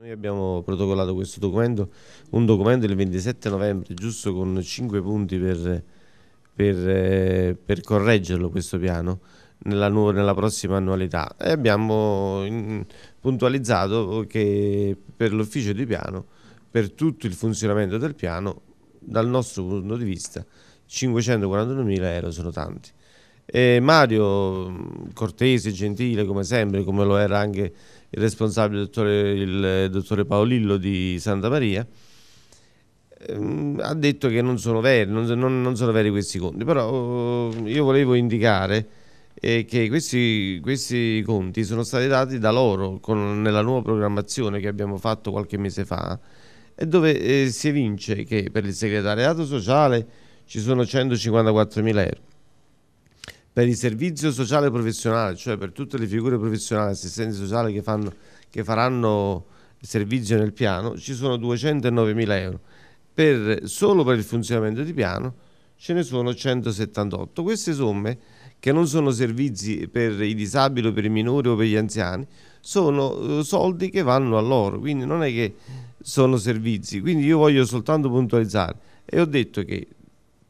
Noi abbiamo protocollato questo documento, un documento del 27 novembre, giusto con 5 punti per, per, eh, per correggerlo questo piano nella, nuova, nella, prossima annualità e abbiamo mm, puntualizzato che per l'ufficio di piano, per tutto il funzionamento del piano, dal nostro punto di vista 541.000 euro sono tanti. E Mario, mm, cortese, gentile come sempre, come lo era anche il responsabile, dottore, il eh, dottore Paolillo di Santa Maria, ehm, ha detto che non sono veri, non, non, non sono veri questi conti, però eh, io volevo indicare eh, che questi, questi, conti sono stati dati da loro con, nella nuova programmazione che abbiamo fatto qualche mese fa, e dove eh, si evince che per il segretariato sociale ci sono 154 mila euro per il servizio sociale professionale, cioè per tutte le figure professionali, assistenti sociali che, fanno, che faranno servizio nel piano, ci sono 209 mila euro. Per, solo per il funzionamento di piano ce ne sono 178. Queste somme, che non sono servizi per i disabili o per i minori o per gli anziani, sono eh, soldi che vanno a loro, quindi non è che sono servizi. Quindi io voglio soltanto puntualizzare e ho detto che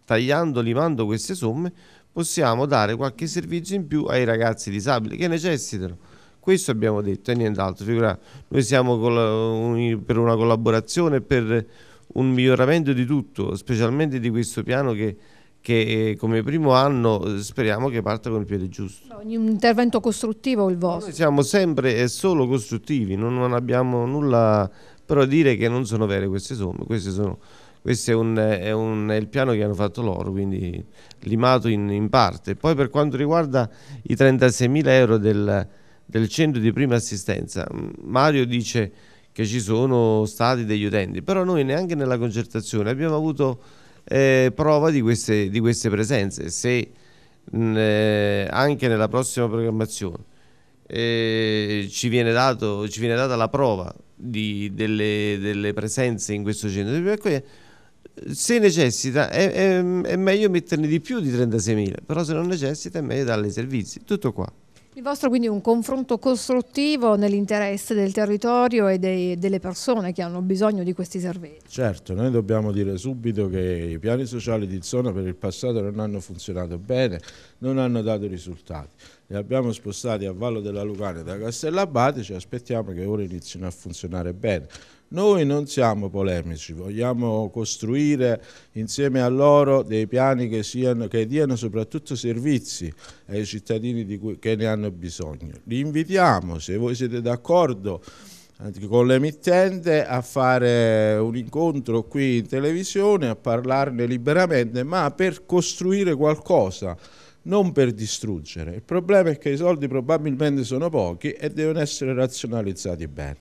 tagliando, limando queste somme, possiamo dare qualche servizio in più ai ragazzi disabili che necessitano. Questo abbiamo detto e nient'altro. noi siamo per una collaborazione, per un miglioramento di tutto, specialmente di questo piano che che eh, come primo anno eh, speriamo che parta con il piede giusto. Ogni intervento costruttivo o il vostro? Noi siamo sempre e solo costruttivi, non, non abbiamo nulla, però dire che non sono vere queste somme, queste sono questo è, un, è, un, è, il piano che hanno fatto loro, quindi limato in, in parte. Poi per quanto riguarda i 36.000 euro del, del centro di prima assistenza, Mario dice che ci sono stati degli utenti, però noi neanche nella concertazione abbiamo avuto eh, prova di queste, di queste, presenze. Se mh, eh, anche nella prossima programmazione eh, ci, viene dato, ci, viene data la prova di, delle, delle, presenze in questo centro di prima accoglienza, se necessita è, è, è, meglio metterne di più di 36.000, però se non necessita è meglio darle i servizi, tutto qua. Il vostro quindi è un confronto costruttivo nell'interesse del territorio e dei, delle persone che hanno bisogno di questi servizi. Certo, noi dobbiamo dire subito che i piani sociali di zona per il passato non hanno funzionato bene, non hanno dato risultati. Li abbiamo spostati a Vallo della Lucania da Castellabate, ci aspettiamo che ora inizino a funzionare bene noi non siamo polemici, vogliamo costruire insieme a loro dei piani che, siano, che diano soprattutto servizi ai cittadini cui, che ne hanno bisogno. Li invitiamo, se voi siete d'accordo, con l'emittente a fare un incontro qui in televisione, a parlarne liberamente, ma per costruire qualcosa, non per distruggere. Il problema è che i soldi probabilmente sono pochi e devono essere razionalizzati bene.